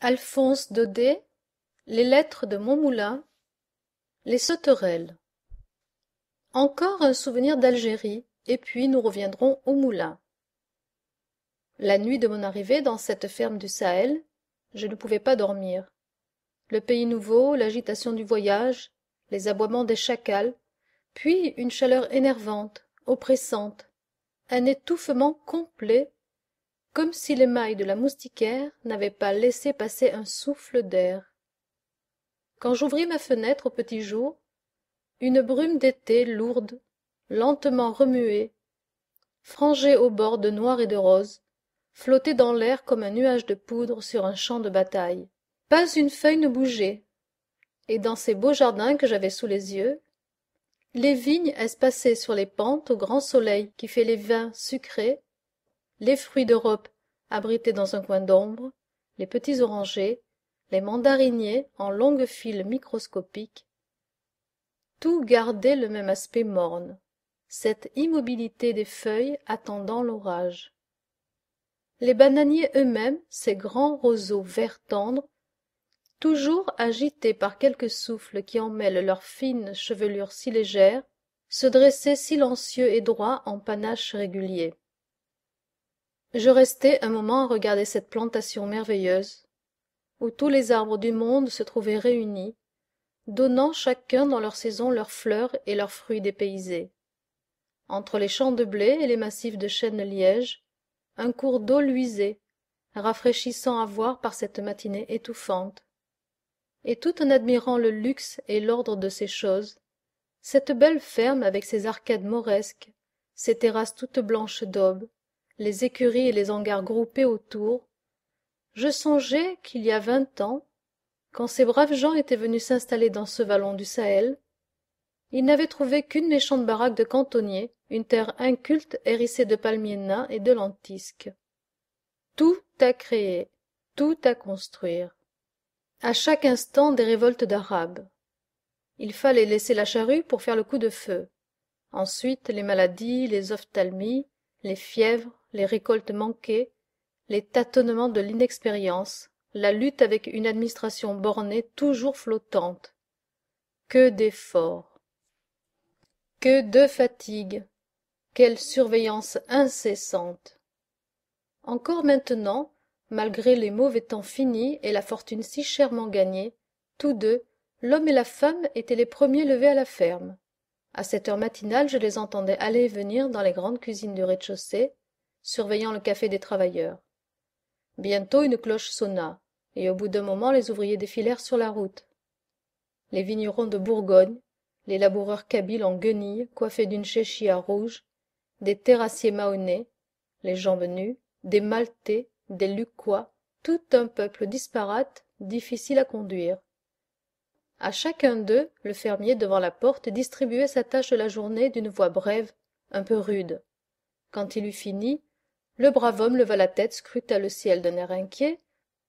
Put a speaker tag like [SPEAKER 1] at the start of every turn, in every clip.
[SPEAKER 1] Alphonse Daudet Les lettres de Montmoulin Les sauterelles Encore un souvenir d'Algérie, et puis nous reviendrons au moulin. La nuit de mon arrivée dans cette ferme du Sahel, je ne pouvais pas dormir. Le pays nouveau, l'agitation du voyage, les aboiements des chacals, puis une chaleur énervante, oppressante, un étouffement complet comme si les mailles de la moustiquaire n'avaient pas laissé passer un souffle d'air quand j'ouvris ma fenêtre au petit jour une brume d'été lourde lentement remuée frangée aux bords de noir et de rose flottait dans l'air comme un nuage de poudre sur un champ de bataille pas une feuille ne bougeait et dans ces beaux jardins que j'avais sous les yeux les vignes espacées sur les pentes au grand soleil qui fait les vins sucrés les fruits d'Europe abrités dans un coin d'ombre, les petits orangers, les mandariniers en longues files microscopiques, tout gardait le même aspect morne, cette immobilité des feuilles attendant l'orage. Les bananiers eux-mêmes, ces grands roseaux vert tendres, toujours agités par quelques souffle qui emmêlent leurs fines chevelures si légères, se dressaient silencieux et droits en panaches réguliers je restai un moment à regarder cette plantation merveilleuse où tous les arbres du monde se trouvaient réunis donnant chacun dans leur saison leurs fleurs et leurs fruits dépaysés entre les champs de blé et les massifs de chênes liège, un cours d'eau luisait rafraîchissant à voir par cette matinée étouffante et tout en admirant le luxe et l'ordre de ces choses cette belle ferme avec ses arcades mauresques ses terrasses toutes blanches d'aube les écuries et les hangars groupés autour je songeais qu'il y a vingt ans quand ces braves gens étaient venus s'installer dans ce vallon du sahel ils n'avaient trouvé qu'une méchante baraque de cantonniers, une terre inculte hérissée de palmiers nains et de lentisques tout à créer tout à construire à chaque instant des révoltes d'arabes il fallait laisser la charrue pour faire le coup de feu ensuite les maladies les ophtalmies les fièvres les récoltes manquées les tâtonnements de l'inexpérience la lutte avec une administration bornée toujours flottante que d'efforts que de fatigues quelle surveillance incessante encore maintenant malgré les mauvais temps finis et la fortune si chèrement gagnée tous deux l'homme et la femme étaient les premiers levés à la ferme à cette heure matinale je les entendais aller et venir dans les grandes cuisines du rez-de-chaussée surveillant le café des travailleurs. Bientôt une cloche sonna, et au bout d'un moment les ouvriers défilèrent sur la route. Les vignerons de Bourgogne, les laboureurs kabyles en guenilles, coiffés d'une chéchia rouge, des terrassiers mahonnais, les gens venus, des maltais, des lucquois, tout un peuple disparate, difficile à conduire. À chacun d'eux, le fermier devant la porte distribuait sa tâche de la journée d'une voix brève, un peu rude. Quand il eut fini, le brave homme leva la tête scruta le ciel d'un air inquiet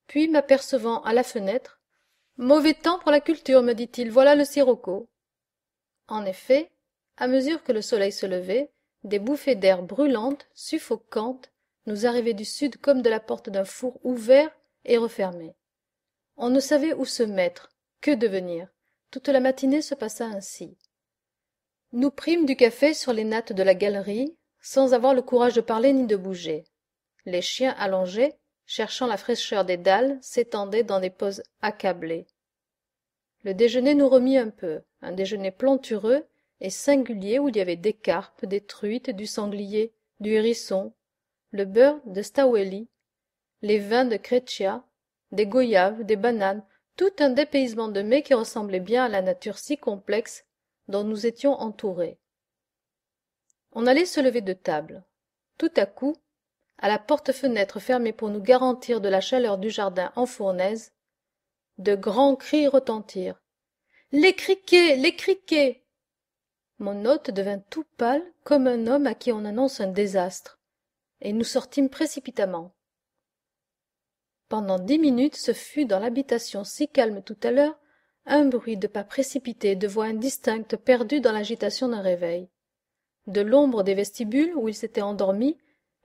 [SPEAKER 1] puis m'apercevant à la fenêtre mauvais temps pour la culture me dit-il voilà le sirocco en effet à mesure que le soleil se levait des bouffées d'air brûlantes suffocantes nous arrivaient du sud comme de la porte d'un four ouvert et refermé on ne savait où se mettre que devenir toute la matinée se passa ainsi nous prîmes du café sur les nattes de la galerie sans avoir le courage de parler ni de bouger les chiens allongés cherchant la fraîcheur des dalles s'étendaient dans des poses accablées le déjeuner nous remit un peu un déjeuner plantureux et singulier où il y avait des carpes des truites du sanglier du hérisson le beurre de Stawelli, les vins de Crétia, des goyaves des bananes tout un dépaysement de mets qui ressemblait bien à la nature si complexe dont nous étions entourés on allait se lever de table tout à coup à la porte-fenêtre fermée pour nous garantir de la chaleur du jardin en fournaise de grands cris retentirent les criquets les criquets mon hôte devint tout pâle comme un homme à qui on annonce un désastre et nous sortîmes précipitamment pendant dix minutes ce fut dans l'habitation si calme tout à l'heure un bruit de pas précipités de voix indistinctes perdues dans l'agitation d'un réveil de l'ombre des vestibules où ils s'étaient endormis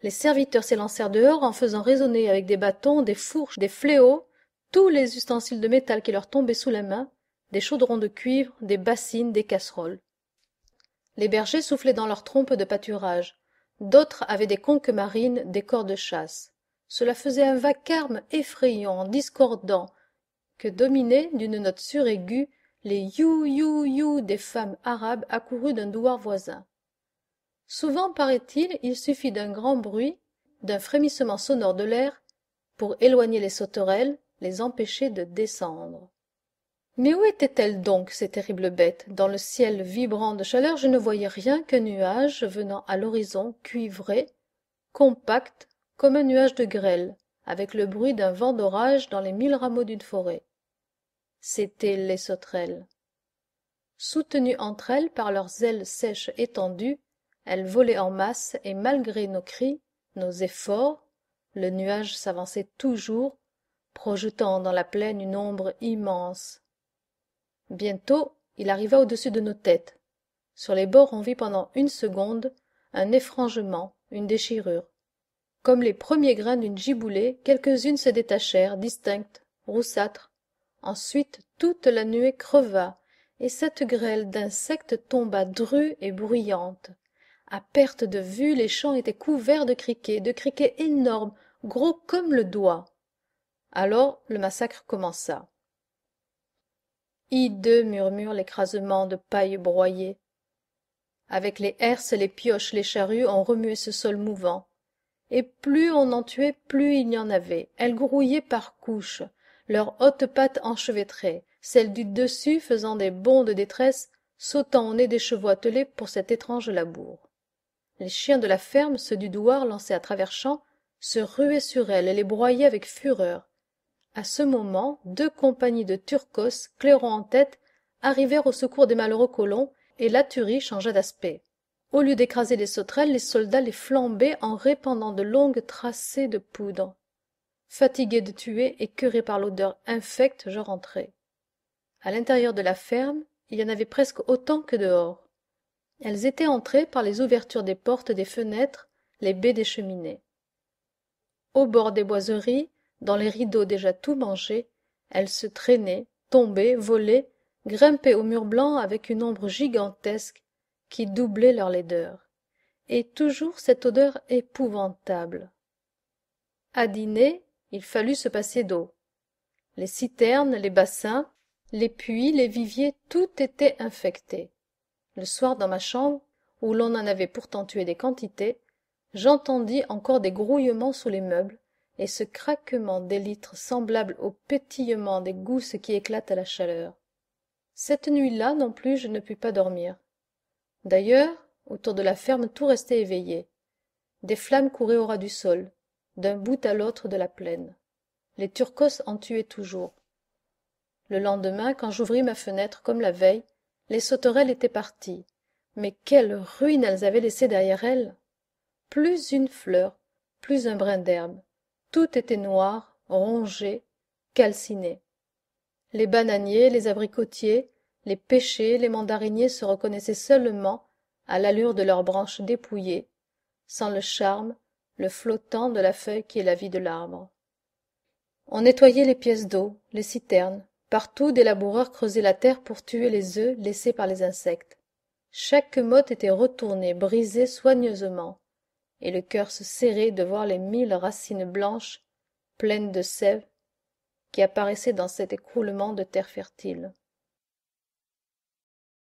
[SPEAKER 1] les serviteurs s'élancèrent dehors en faisant résonner avec des bâtons des fourches des fléaux tous les ustensiles de métal qui leur tombaient sous la main des chaudrons de cuivre des bassines des casseroles les bergers soufflaient dans leurs trompes de pâturage d'autres avaient des conques marines des corps de chasse cela faisait un vacarme effrayant discordant que dominaient d'une note suraiguë les you you you des femmes arabes accourues d'un douar voisin souvent paraît-il il suffit d'un grand bruit d'un frémissement sonore de l'air pour éloigner les sauterelles les empêcher de descendre mais où étaient-elles donc ces terribles bêtes dans le ciel vibrant de chaleur je ne voyais rien qu'un nuage venant à l'horizon cuivré compact comme un nuage de grêle avec le bruit d'un vent d'orage dans les mille rameaux d'une forêt c'étaient les sauterelles soutenues entre elles par leurs ailes sèches étendues elle volait en masse et malgré nos cris nos efforts le nuage s'avançait toujours projetant dans la plaine une ombre immense bientôt il arriva au-dessus de nos têtes sur les bords on vit pendant une seconde un effrangement une déchirure comme les premiers grains d'une giboulée quelques-unes se détachèrent distinctes roussâtres ensuite toute la nuée creva et cette grêle d'insectes tomba drue et bruyante à perte de vue, les champs étaient couverts de criquets, de criquets énormes, gros comme le doigt. Alors le massacre commença. Hideux murmure l'écrasement de paille broyée. Avec les herses, les pioches, les charrues, on remuait ce sol mouvant. Et plus on en tuait, plus il y en avait. Elles grouillaient par couches, leurs hautes pattes enchevêtrées, celles du dessus faisant des bonds de détresse, sautant au nez des chevaux attelés pour cet étrange labour les chiens de la ferme ceux du douar lancés à travers champs se ruaient sur elle et les broyaient avec fureur à ce moment deux compagnies de turcos clairons en tête arrivèrent au secours des malheureux colons et la tuerie changea d'aspect au lieu d'écraser les sauterelles les soldats les flambaient en répandant de longues tracées de poudre fatigué de tuer et curé par l'odeur infecte je rentrai à l'intérieur de la ferme il y en avait presque autant que dehors elles étaient entrées par les ouvertures des portes des fenêtres les baies des cheminées au bord des boiseries dans les rideaux déjà tout mangés elles se traînaient tombaient volaient grimpaient aux murs blancs avec une ombre gigantesque qui doublait leur laideur et toujours cette odeur épouvantable À dîner il fallut se passer d'eau les citernes les bassins les puits les viviers tout était infecté le soir dans ma chambre où l'on en avait pourtant tué des quantités j'entendis encore des grouillements sous les meubles et ce craquement d'élytres semblable au pétillement des gousses qui éclatent à la chaleur cette nuit-là non plus je ne pus pas dormir d'ailleurs autour de la ferme tout restait éveillé des flammes couraient au ras du sol d'un bout à l'autre de la plaine les turcos en tuaient toujours le lendemain quand j'ouvris ma fenêtre comme la veille les sauterelles étaient parties mais quelle ruine elles avaient laissée derrière elles plus une fleur plus un brin d'herbe tout était noir rongé calciné les bananiers les abricotiers les pêchers les mandariniers se reconnaissaient seulement à l'allure de leurs branches dépouillées sans le charme le flottant de la feuille qui est la vie de l'arbre on nettoyait les pièces d'eau les citernes partout des laboureurs creusaient la terre pour tuer les œufs laissés par les insectes chaque motte était retournée brisée soigneusement et le cœur se serrait de voir les mille racines blanches pleines de sève qui apparaissaient dans cet écroulement de terre fertile